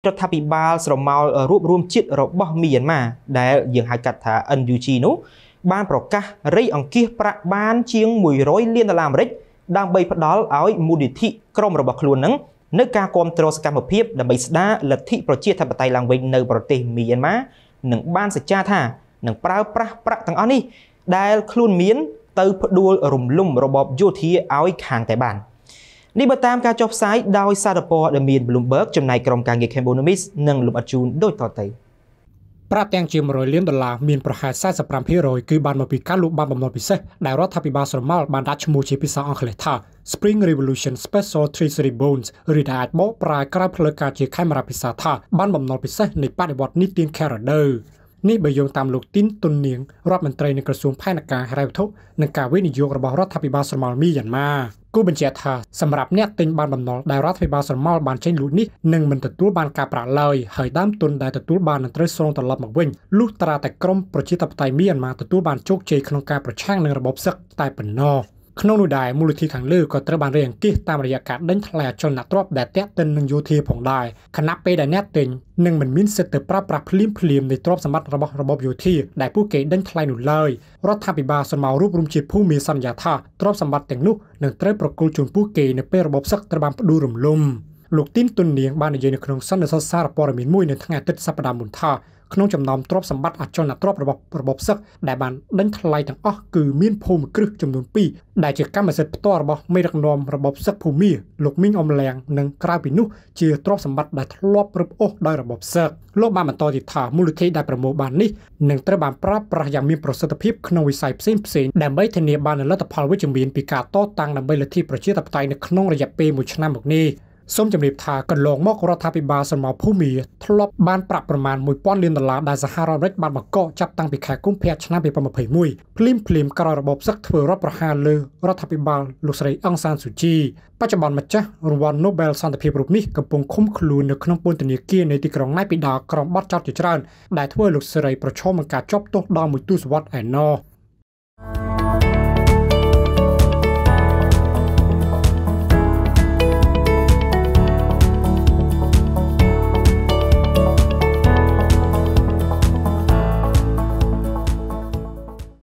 រដ្ឋាភិបាលស្រមោលរួបរวมជាតិរបស់មីយ៉ាន់ម៉ាដែលយើងហៅកាត់ថា NUG នោះ បានប្រកាសរៃអង្គាសប្រាក់បានជាង100លានដុល្លារអាមេរិកដើម្បីផ្ដល់ឲ្យមូលនិធិក្រុមរបស់ខ្លួននឹងនៅការគ្រប់គ្រងសកម្មភាពដើម្បីស្ដារលទ្ធិប្រជាធិបតេយ្យឡើងវិញនៅប្រទេសមីយ៉ាន់ម៉ានិងបានសច្ចាថានឹងប្រើប្រាស់ប្រាក់ទាំងអស់នេះដែលខ្លួនមានទៅផ្ដួលរំលំរបបយោធាឲ្យខានតែបាន។នេះបើតាមការចុះផ្សាយដោយសារព័ត៌មាន Bloomberg ចំណាយក្រុមការងារ Cambonomics និងលំអិតជូនដូចតទៅប្រាក់ទាំងជា100លានដុល្លារមានប្រហែល45%គឺបានមកពីការលូកបានបំណុលពិសេសដែលរដ្ឋាភិបាលស្រមោលបានដាក់ឈ្មោះជាភាសាអង់គ្លេសថា Spring Revolution Special Treasury Bonds ឬដែលអាចបកប្រែក្រៅផ្លូវការជាខេមរាភាសាថាបានបំណុលពិសេសនៃបដិវត្តនេះទៀងខេរ៉ាដឺនេះបើយោងតាមលោកទីនតុននាងរដ្ឋមន្ត្រីនៃក្រសួងផែនការហិរញ្ញវត្ថុនិងការវិនិយោគរបស់រដ្ឋាភិបាលស្រមោលមីយ៉ាន់ម៉ាគូបញ្ជាក់ថាសម្រាប់អ្នកទិញបានបំណុលដែលរដ្ឋាភិបាលស្រមោលបានចេញលូតនេះនឹងមិនទទួលបានការប្រាក់ឡើយហើយដើមទុនដែលទទួលបាននឹងត្រូវសូងត្រឡប់មកវិញលុះត្រាតែក្រមប្រជាធិបតេយ្យមីយ៉ាន់ម៉ាទទួលបានជោគជ័យក្នុងការប្រឆាំងនឹងរបបសឹកតែប៉ុណ្ណោះ។ក្នុងនោះដែរមូលនិធិខាងលើក៏ត្រូវបានរៀបអង្គាសតាមរយៈការដេញថ្លៃអចលនទ្រព្យដែលតេតិននឹងយោធាផងដែរខណៈពេលដែលអ្នកទិញនឹងមិនមានសិទ្ធិទៅប្រើប្រាស់ភ្លាមភ្លាមនៃទ្រព្យសម្បត្តិរបស់របបយោធាដែលពួកគេដេញថ្លៃនោះឡើយរដ្ឋាភិបាលសន្មោរូបរំជាភូមិមានសន្យាថាទ្រព្យសម្បត្តិទាំងនោះនឹងត្រូវប្រគល់ជូនពួកគេនៅពេលរបបសឹកត្រូវបានផ្ដួលរំលំ។លោកទីនទុននាងបាននិយាយនៅក្នុងសន្និសីទសារព័ត៌មានមួយនៅថ្ងៃអាទិត្យសប្តាហ៍មុនថាក្នុងចំណោមទ្រព្យសម្បត្តិអចលនទ្រព្យរបស់របបសឹកដែលបានដេញថ្លៃទាំងអស់គឺមានភូមិគ្រឹះចំនួន2ដែលជាកម្មសិទ្ធិផ្ទាល់របស់មេដឹកនាំរបបសឹកភូមាលោកមីងអំឡាំងនិងក្រៅពីនោះជាទ្រព្យសម្បត្តិដែលធ្លាប់រឹបអូសដោយរបបសឹកលោកបានបន្តទៀតថាមូលនិធិដែលប្រមូលបាននេះនឹងត្រូវបានប្រើប្រាស់យ៉ាងមានប្រសិទ្ធភាពក្នុងវិស័យផ្សេងផ្សេងដើម្បីធានាបាននូវលទ្ធផលវិជ្ជមានពីការតតាំងដើម្បីលទ្ធិប្រជាធិបតេយ្យនៅក្នុងរយៈពេល1ឆ្នាំមកនេះ។សូមជម្រាបថាកន្លងមករដ្ឋាភិបាលសមរភូមិធ្លាប់បានប្រាក់ប្រមាណ1000លានដុល្លារដែលសហរដ្ឋអាមេរិកបានបង្កកចាប់តាំងពីខែកុម្ភៈឆ្នាំ2021ភ្លាមភ្លាមក្រោយរបបសឹកធ្វើរដ្ឋប្រហារលើរដ្ឋាភិបាលលោកស្រីអង្សានស៊ូជីបច្ចុប្បន្នម្ចាស់រង្វាន់ Nobel សន្តិភាពរូបនេះកំពុងឃុំខ្លួននៅក្នុងពន្ធនាគារនៃទីក្រុងណៃពីដាក្រមបត់ចោតជាច្រើន ដែលធ្វើលោកស្រីប្រឈមនឹងការជាប់ទោសដល់មួយទសវត្សរ៍ឯណោះ